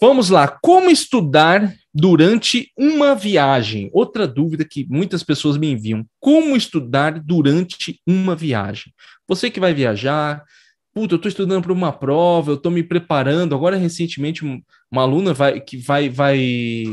Vamos lá, como estudar durante uma viagem? Outra dúvida que muitas pessoas me enviam: como estudar durante uma viagem? Você que vai viajar, puta, eu estou estudando para uma prova, eu estou me preparando. Agora, recentemente, uma aluna vai que vai, vai.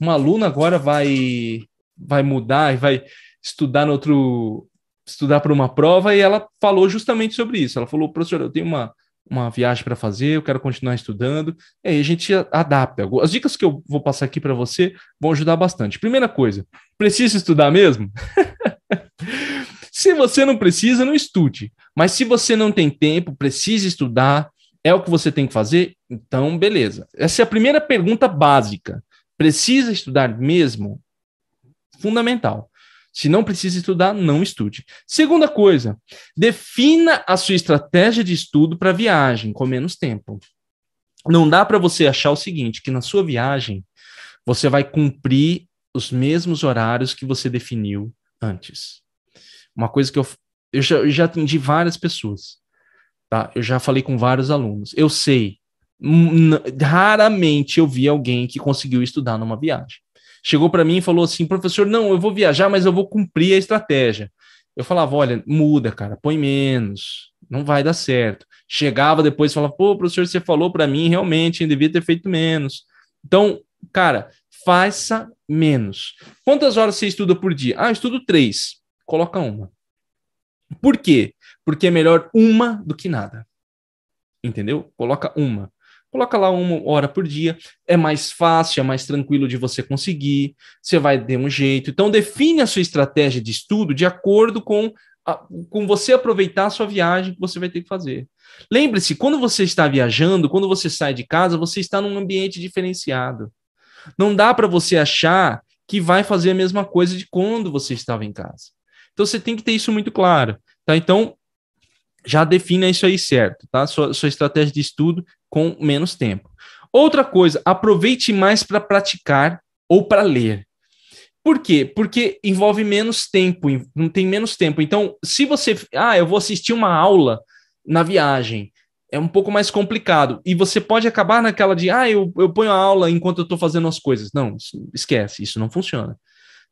Uma aluna agora vai vai mudar e vai estudar no outro. estudar para uma prova, e ela falou justamente sobre isso. Ela falou, professor, eu tenho uma uma viagem para fazer, eu quero continuar estudando. E aí a gente adapta. As dicas que eu vou passar aqui para você vão ajudar bastante. Primeira coisa, precisa estudar mesmo? se você não precisa, não estude. Mas se você não tem tempo, precisa estudar, é o que você tem que fazer, então beleza. Essa é a primeira pergunta básica. Precisa estudar mesmo? Fundamental. Se não precisa estudar, não estude. Segunda coisa, defina a sua estratégia de estudo para viagem com menos tempo. Não dá para você achar o seguinte, que na sua viagem você vai cumprir os mesmos horários que você definiu antes. Uma coisa que eu, eu, já, eu já atendi várias pessoas, tá? Eu já falei com vários alunos. Eu sei, raramente eu vi alguém que conseguiu estudar numa viagem chegou para mim e falou assim: professor, não, eu vou viajar, mas eu vou cumprir a estratégia. Eu falava: olha, muda, cara, põe menos, não vai dar certo. Chegava depois e falava: pô, professor, você falou para mim, realmente, eu devia ter feito menos. Então, cara, faça menos. Quantas horas você estuda por dia? Ah, estudo três. Coloca uma. Por quê? Porque é melhor uma do que nada. Entendeu? Coloca uma. Coloca lá uma hora por dia, é mais fácil, é mais tranquilo de você conseguir, você vai de um jeito. Então, define a sua estratégia de estudo de acordo com, a, com você aproveitar a sua viagem que você vai ter que fazer. Lembre-se, quando você está viajando, quando você sai de casa, você está num ambiente diferenciado. Não dá para você achar que vai fazer a mesma coisa de quando você estava em casa. Então, você tem que ter isso muito claro. Tá? Então, já defina isso aí certo, tá? Sua, sua, estratégia de estudo com menos tempo. Outra coisa, aproveite mais para praticar ou para ler. Por quê? Porque envolve menos tempo, não tem menos tempo. Então, se você, ah, eu vou assistir uma aula na viagem, é um pouco mais complicado. E você pode acabar naquela de, ah, eu, eu ponho a aula enquanto eu estou fazendo as coisas. Não, esquece, isso não funciona.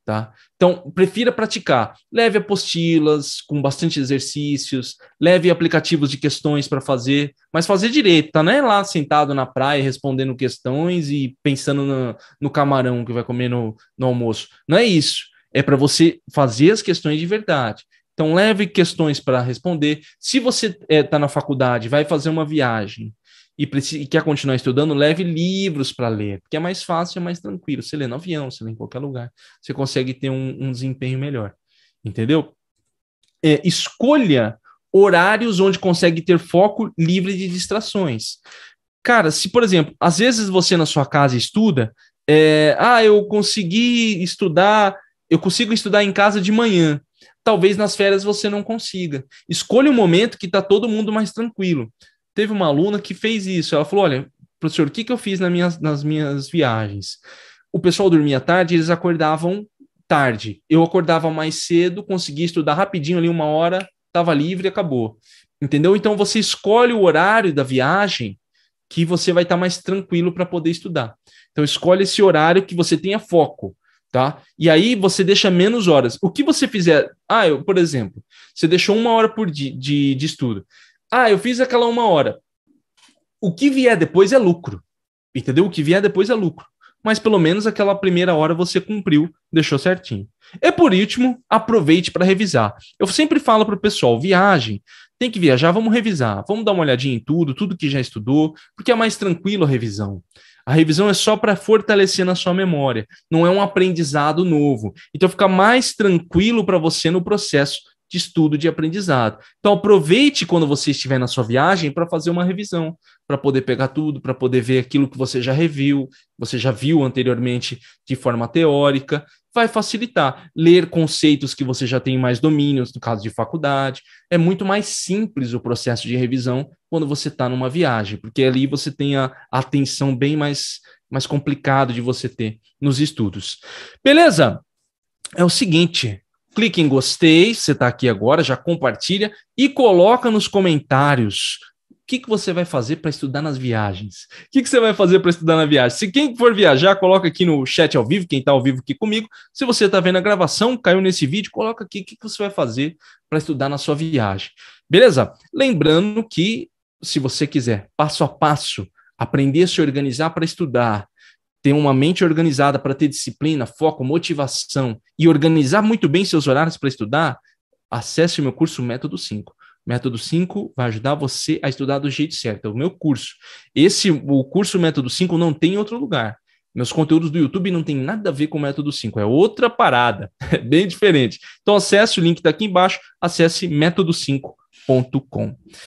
Tá? Então, prefira praticar. Leve apostilas com bastante exercícios, leve aplicativos de questões para fazer, mas fazer direito, tá? Não é lá sentado na praia respondendo questões e pensando no, no camarão que vai comer no, no almoço. Não é isso. É para você fazer as questões de verdade. Então, leve questões para responder. Se você está eh, é, na faculdade, vai fazer uma viagem, e, e quer continuar estudando, leve livros para ler, porque é mais fácil, é mais tranquilo. Você lê no avião, você lê em qualquer lugar, você consegue ter um, um desempenho melhor, entendeu? É, escolha horários onde consegue ter foco livre de distrações. Cara, se, por exemplo, às vezes você na sua casa estuda, é, ah, eu consegui estudar, eu consigo estudar em casa de manhã. Talvez nas férias você não consiga. Escolha um momento que está todo mundo mais tranquilo. Teve uma aluna que fez isso. Ela falou: Olha, professor, o que, que eu fiz nas minhas, nas minhas viagens? O pessoal dormia tarde, eles acordavam tarde. Eu acordava mais cedo, conseguia estudar rapidinho ali uma hora, estava livre, e acabou. Entendeu? Então você escolhe o horário da viagem que você vai estar tá mais tranquilo para poder estudar. Então escolhe esse horário que você tenha foco, tá? E aí você deixa menos horas. O que você fizer, ah, eu, por exemplo, você deixou uma hora por dia de, de estudo. Ah, eu fiz aquela uma hora. O que vier depois é lucro. Entendeu? O que vier depois é lucro. Mas pelo menos aquela primeira hora você cumpriu, deixou certinho. E por último, aproveite para revisar. Eu sempre falo para o pessoal: viagem, tem que viajar, vamos revisar, vamos dar uma olhadinha em tudo, tudo que já estudou, porque é mais tranquilo a revisão. A revisão é só para fortalecer na sua memória, não é um aprendizado novo. Então fica mais tranquilo para você no processo de estudo, de aprendizado. Então, aproveite quando você estiver na sua viagem para fazer uma revisão, para poder pegar tudo, para poder ver aquilo que você já reviu, você já viu anteriormente de forma teórica. Vai facilitar ler conceitos que você já tem mais domínios, no caso de faculdade. É muito mais simples o processo de revisão quando você está numa viagem, porque ali você tem a atenção bem mais, mais complicado de você ter nos estudos. Beleza? É o seguinte, clique em gostei, você está aqui agora, já compartilha e coloca nos comentários o que, que você vai fazer para estudar nas viagens? O que, que você vai fazer para estudar na viagem? Se quem for viajar, coloca aqui no chat ao vivo, quem está ao vivo aqui comigo. Se você está vendo a gravação, caiu nesse vídeo, coloca aqui o que, que você vai fazer para estudar na sua viagem. Beleza? Lembrando que, se você quiser, passo a passo, aprender a se organizar para estudar, ter uma mente organizada para ter disciplina, foco, motivação e organizar muito bem seus horários para estudar, acesse o meu curso Método 5. Método 5 vai ajudar você a estudar do jeito certo. É o meu curso. Esse, o curso Método 5 não tem em outro lugar. Meus conteúdos do YouTube não tem nada a ver com o método 5, é outra parada, é bem diferente. Então acesse o link está aqui embaixo, acesse método5.com.